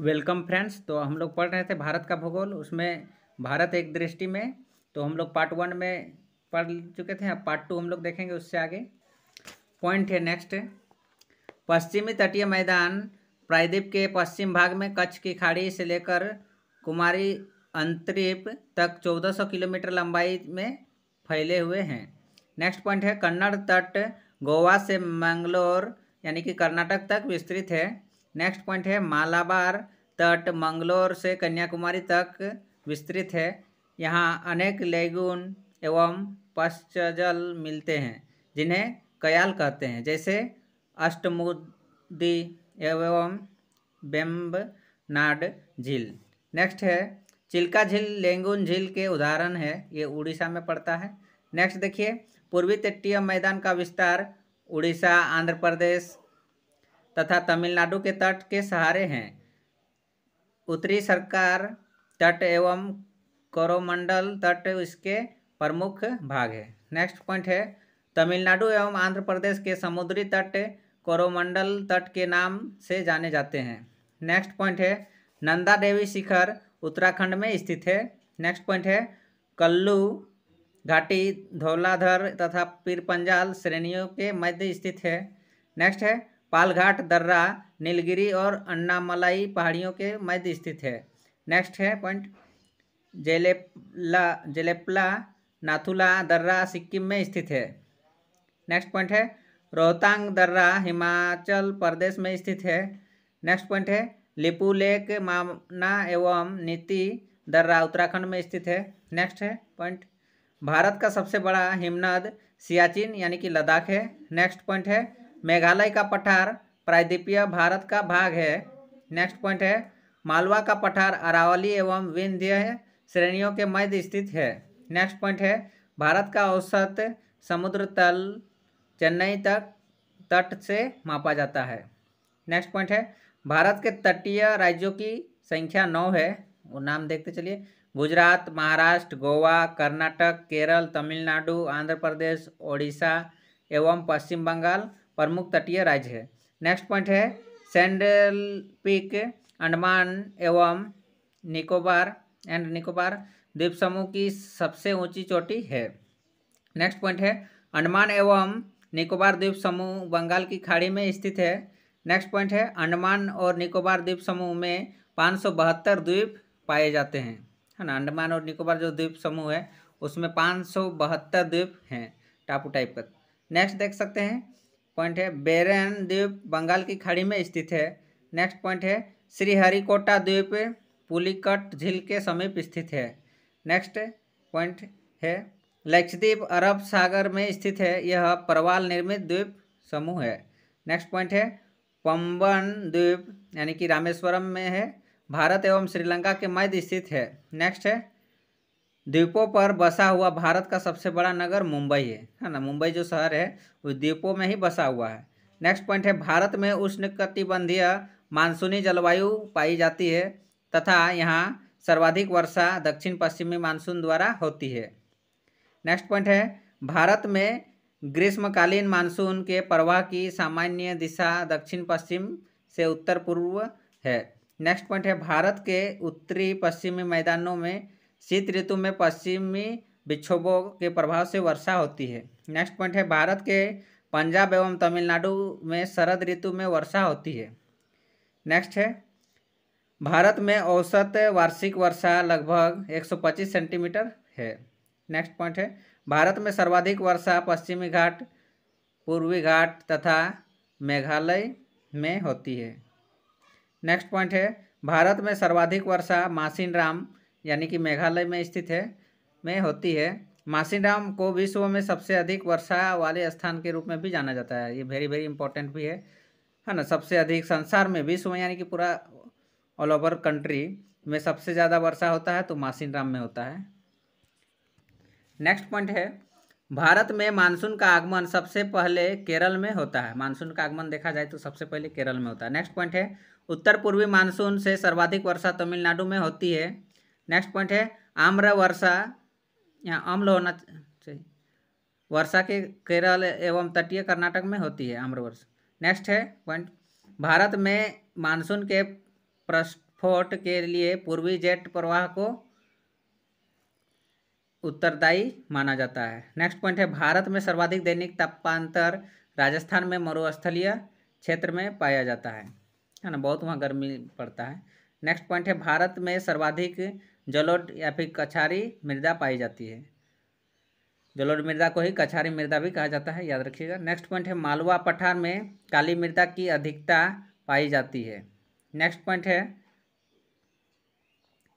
welcome friends तो हम लोग पढ़ रहे थे भारत का भूगोल उसमें भारत एक दृष्टि में तो हम लोग पार्ट वन में पढ़ चुके थे अब पार्ट टू हम लोग देखेंगे उससे आगे पॉइंट है नेक्स्ट पश्चिमी तटीय मैदान प्रायद्वीप के पश्चिम भाग में कच्छ की खाड़ी से लेकर कुमारी अंतरीप तक 1400 किलोमीटर लंबाई में फैले हुए हैं नेक्स्ट पॉइंट है कन्नड़ तट गोवा से मंगलोर यानी कि कर्नाटक तक विस्तृत है नेक्स्ट पॉइंट है मालाबार तट मंगलोर से कन्याकुमारी तक विस्तृत है यहाँ अनेक लेगुन एवं पश्चल मिलते हैं जिन्हें कयाल कहते हैं जैसे अष्टमुदी एवं बेम्बनाड झील नेक्स्ट है चिल्का झील लेंगुन झील के उदाहरण है ये उड़ीसा में पड़ता है नेक्स्ट देखिए पूर्वी तटीय मैदान का विस्तार उड़ीसा आंध्र प्रदेश तथा तमिलनाडु के तट के सहारे हैं उत्तरी सरकार तट एवं कोरोमंडल तट इसके प्रमुख भाग है नेक्स्ट पॉइंट है तमिलनाडु एवं आंध्र प्रदेश के समुद्री तट कोरोमंडल तट के नाम से जाने जाते हैं नेक्स्ट पॉइंट है नंदा देवी शिखर उत्तराखंड में स्थित है नेक्स्ट पॉइंट है कल्लू घाटी धौलाधर तथा पीरपंजाल श्रेणियों के मध्य स्थित है नेक्स्ट है पालघाट दर्रा नीलगिरी और अन्नामलाई पहाड़ियों के मध्य स्थित है नेक्स्ट है पॉइंट जेलेपला जेलेपला नाथुला दर्रा सिक्किम में स्थित है नेक्स्ट पॉइंट है रोहतांग दर्रा हिमाचल प्रदेश में स्थित है नेक्स्ट पॉइंट है लिपू लेक मामना एवं नीति दर्रा उत्तराखंड में स्थित है नेक्स्ट है पॉइंट भारत का सबसे बड़ा हिमनद सियाचिन यानी कि लद्दाख है नेक्स्ट पॉइंट है मेघालय का पठार प्रायद्वीपीय भारत का भाग है नेक्स्ट पॉइंट है मालवा का पठार अरावली एवं विंध्य श्रेणियों के मध्य स्थित है नेक्स्ट पॉइंट है भारत का औसत समुद्र तल चेन्नई तक तट से मापा जाता है नेक्स्ट पॉइंट है भारत के तटीय राज्यों की संख्या नौ है वो नाम देखते चलिए गुजरात महाराष्ट्र गोवा कर्नाटक केरल तमिलनाडु आंध्र प्रदेश ओडिशा एवं पश्चिम बंगाल प्रमुख तटीय राज्य है नेक्स्ट पॉइंट है सैंडल पिक अंडमान एवं निकोबार एंड निकोबार द्वीप समूह की सबसे ऊंची चोटी है नेक्स्ट पॉइंट है अंडमान एवं निकोबार द्वीप समूह बंगाल की खाड़ी में स्थित है नेक्स्ट पॉइंट है अंडमान और निकोबार द्वीप समूह में पाँच द्वीप पाए जाते हैं है ना अंडमान और निकोबार जो द्वीप समूह है उसमें पाँच द्वीप हैं टापू टाइप का नेक्स्ट देख सकते हैं पॉइंट है बेरन द्वीप बंगाल की खाड़ी में स्थित है नेक्स्ट पॉइंट है श्रीहरिकोटा द्वीप पुलिकट झील के समीप स्थित है नेक्स्ट पॉइंट है लक्षद्वीप अरब सागर में स्थित है यह परवाल निर्मित द्वीप समूह है नेक्स्ट पॉइंट है पम्बन द्वीप यानी कि रामेश्वरम में है भारत एवं श्रीलंका के मध्य स्थित है नेक्स्ट है द्वीपों पर बसा हुआ भारत का सबसे बड़ा नगर मुंबई है है ना मुंबई जो शहर है वो द्वीपों में ही बसा हुआ है नेक्स्ट पॉइंट है भारत में उष्णकटिबंधीय मानसूनी जलवायु पाई जाती है तथा यहाँ सर्वाधिक वर्षा दक्षिण पश्चिमी मानसून द्वारा होती है नेक्स्ट पॉइंट है भारत में ग्रीष्मकालीन मानसून के प्रवाह की सामान्य दिशा दक्षिण पश्चिम से उत्तर पूर्व है नेक्स्ट पॉइंट है भारत के उत्तरी पश्चिमी मैदानों में शीत ऋतु में पश्चिमी विक्षोभों के प्रभाव से वर्षा होती है नेक्स्ट पॉइंट है भारत के पंजाब एवं तमिलनाडु में शरद ऋतु में वर्षा होती है नेक्स्ट है भारत में औसत वार्षिक वर्षा लगभग 125 सेंटीमीटर है नेक्स्ट पॉइंट है भारत में सर्वाधिक वर्षा पश्चिमी घाट पूर्वी घाट तथा मेघालय में होती है नेक्स्ट पॉइंट है भारत में सर्वाधिक वर्षा मासिन राम यानी कि मेघालय में स्थित है में होती है मासीडाम को विश्व में सबसे अधिक वर्षा वाले स्थान के रूप में भी जाना जाता है ये वेरी वेरी इंपॉर्टेंट भी है है ना सबसे अधिक संसार में विश्व में यानी कि पूरा ऑल ओवर कंट्री में सबसे ज़्यादा वर्षा होता है तो मासीडाम में होता है नेक्स्ट पॉइंट है भारत में मानसून का आगमन सबसे पहले केरल में होता है मानसून का आगमन देखा जाए तो सबसे पहले केरल में होता है नेक्स्ट पॉइंट है उत्तर पूर्वी मानसून से सर्वाधिक वर्षा तमिलनाडु में होती है नेक्स्ट पॉइंट है आम्र वर्षा यहाँ अम्ल होना चाहिए वर्षा के केरल एवं तटीय कर्नाटक में होती है आम्र वर्षा नेक्स्ट है पॉइंट भारत में मानसून के प्रस्फोट के लिए पूर्वी जेट प्रवाह को उत्तरदायी माना जाता है नेक्स्ट पॉइंट है भारत में सर्वाधिक दैनिक तापांतर राजस्थान में मरुस्थलीय क्षेत्र में पाया जाता है है ना बहुत वहाँ गर्मी पड़ता है नेक्स्ट पॉइंट है भारत में सर्वाधिक जलोड या फिर कछारी मृदा पाई जाती है जलोड मृदा को ही कछारी मृदा भी कहा जाता है याद रखिएगा नेक्स्ट पॉइंट है मालवा पठार में काली मृदा की अधिकता पाई जाती है नेक्स्ट पॉइंट है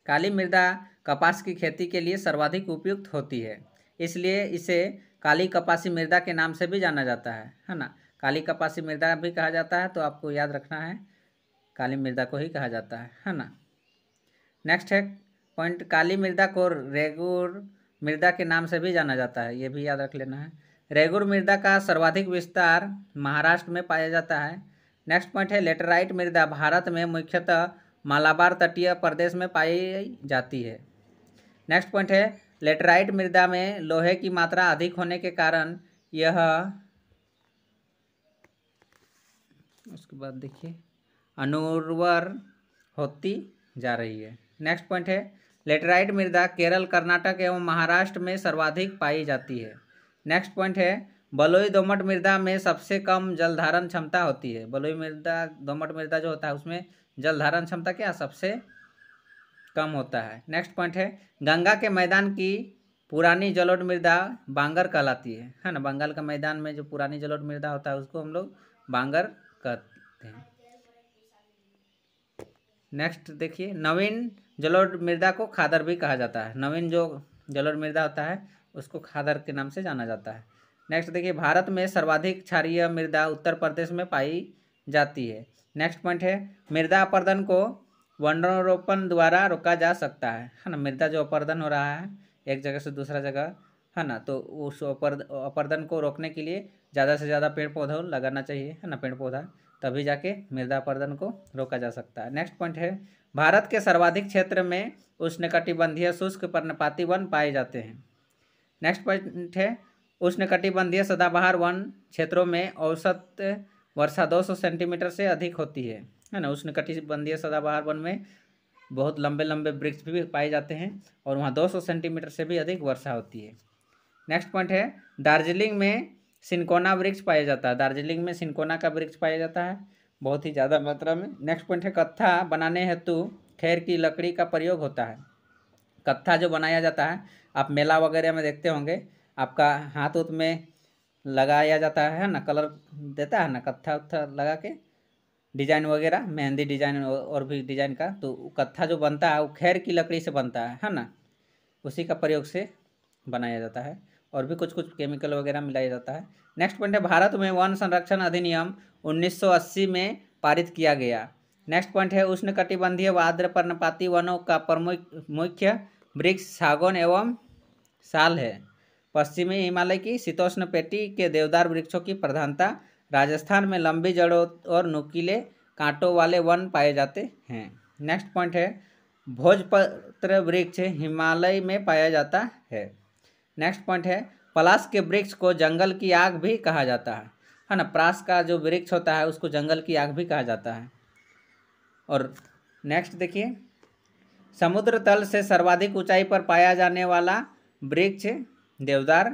काली मृदा कपास की खेती के लिए सर्वाधिक उपयुक्त होती है इसलिए इसे काली कपासी मृदा के नाम से भी जाना जाता है है ना काली कपासी मृदा भी कहा जाता है तो आपको याद रखना है काली मृदा को ही कहा जाता है है ना नेक्स्ट है पॉइंट काली मृदा को रेगुर मृदा के नाम से भी जाना जाता है ये भी याद रख लेना है रेगुर मृदा का सर्वाधिक विस्तार महाराष्ट्र में पाया जाता है नेक्स्ट पॉइंट है लेटराइट मृदा भारत में मुख्यतः मालाबार तटीय प्रदेश में पाई जाती है नेक्स्ट पॉइंट है लेटराइट मृदा में लोहे की मात्रा अधिक होने के कारण यह उसके बाद देखिए अनुर्वर होती जा रही है नेक्स्ट पॉइंट है लेटराइट मृदा केरल कर्नाटक एवं महाराष्ट्र में सर्वाधिक पाई जाती है नेक्स्ट पॉइंट है बलोई दोमट मृदा में सबसे कम जल धारण क्षमता होती है बलोई मृदा दोमट मृदा जो होता है उसमें जल धारण क्षमता क्या सबसे कम होता है नेक्स्ट पॉइंट है गंगा के मैदान की पुरानी जलोढ़ मृदा बांगर कहलाती है है ना बंगाल का मैदान में जो पुरानी जलोढ़ मृदा होता है उसको हम लोग बांगर कहते हैं नेक्स्ट देखिए नवीन जलोढ़ मृदा को खादर भी कहा जाता है नवीन जो जलोढ़ मृदा होता है उसको खादर के नाम से जाना जाता है नेक्स्ट देखिए भारत में सर्वाधिक क्षारीय मृदा उत्तर प्रदेश में पाई जाती है नेक्स्ट पॉइंट है मृदा अपर्दन को वनरोपण द्वारा रोका जा सकता है है ना मृदा जो अपर्दन हो रहा है एक जगह से दूसरा जगह है ना तो उस अपर्द अपर्दन को रोकने के लिए ज़्यादा से ज़्यादा पेड़ पौधा लगाना चाहिए है ना पेड़ पौधा तभी जाके मृदा अपरदन को रोका जा सकता है नेक्स्ट पॉइंट है भारत के सर्वाधिक क्षेत्र में उष्णकटिबंधीय शुष्क पर्णपाती वन पाए जाते हैं नेक्स्ट पॉइंट है उष्णकटिबंधीय सदाबहार वन क्षेत्रों में औसत वर्षा 200 सेंटीमीटर से अधिक होती है है ना उष्णकटिबंधीय सदाबहार वन में बहुत लंबे लंबे वृक्ष भी पाए जाते हैं और वहाँ दो सेंटीमीटर से भी अधिक वर्षा होती है नेक्स्ट पॉइंट है दार्जिलिंग में सिनकोना वृक्ष पाया जाता है दार्जिलिंग में सिनकोना का वृक्ष पाया जाता है बहुत ही ज़्यादा मात्रा में नेक्स्ट पॉइंट है कत्था बनाने हेतु खैर की लकड़ी का प्रयोग होता है कत्था जो बनाया जाता है आप मेला वगैरह में देखते होंगे आपका हाथ उत में लगाया जाता है ना कलर देता है ना कत्था उत्था लगा के डिजाइन वगैरह मेहंदी डिजाइन और भी डिजाइन का तो कत्था जो बनता है वो खैर की लकड़ी से बनता है है ना उसी का प्रयोग से बनाया जाता है और भी कुछ कुछ केमिकल वगैरह मिलाया जाता है नेक्स्ट पॉइंट है भारत में वन संरक्षण अधिनियम 1980 में पारित किया गया नेक्स्ट पॉइंट है उष्ण कटिबंधीय व पर्णपाती वनों का प्रमुख मुख्य वृक्ष सागौन एवं साल है पश्चिमी हिमालय की शीतोष्ण पेटी के देवदार वृक्षों की प्रधानता राजस्थान में लंबी जड़ों और नुकीले कांटों वाले वन पाए जाते हैं नेक्स्ट पॉइंट है भोजपत्र वृक्ष हिमालय में पाया जाता है नेक्स्ट पॉइंट है पलास के वृक्ष को जंगल की आग भी कहा जाता है है ना प्रास का जो वृक्ष होता है उसको जंगल की आग भी कहा जाता है और नेक्स्ट देखिए समुद्र तल से सर्वाधिक ऊंचाई पर पाया जाने वाला वृक्ष देवदार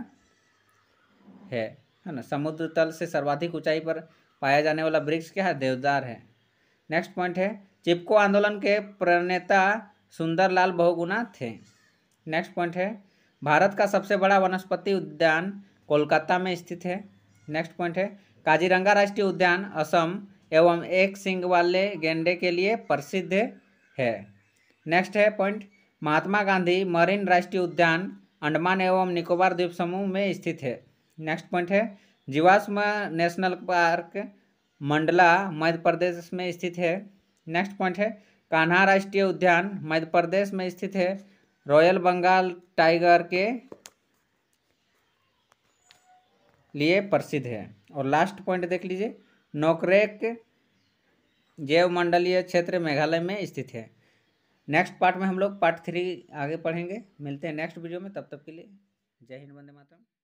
है है ना समुद्र तल से सर्वाधिक ऊंचाई पर पाया जाने वाला वृक्ष क्या है देवदार है नेक्स्ट पॉइंट है चिपको आंदोलन के प्रणेता सुंदरलाल बहुगुना थे नेक्स्ट पॉइंट है भारत का सबसे बड़ा वनस्पति उद्यान कोलकाता में स्थित है नेक्स्ट पॉइंट है काजीरंगा राष्ट्रीय उद्यान असम एवं एक सिंग वाले गेंडे के लिए प्रसिद्ध है नेक्स्ट है पॉइंट महात्मा गांधी मरीन राष्ट्रीय उद्यान अंडमान एवं निकोबार द्वीप समूह में स्थित है नेक्स्ट पॉइंट है जीवाश्म नेशनल पार्क मंडला मध्य प्रदेश में स्थित है नेक्स्ट पॉइंट है कान्हा राष्ट्रीय उद्यान मध्य प्रदेश में स्थित है रॉयल बंगाल टाइगर के लिए प्रसिद्ध है और लास्ट पॉइंट देख लीजिए नोकरेक मंडलीय क्षेत्र मेघालय में स्थित है नेक्स्ट पार्ट में हम लोग पार्ट थ्री आगे पढ़ेंगे मिलते हैं नेक्स्ट वीडियो में तब तक के लिए जय हिंद वंदे मातरम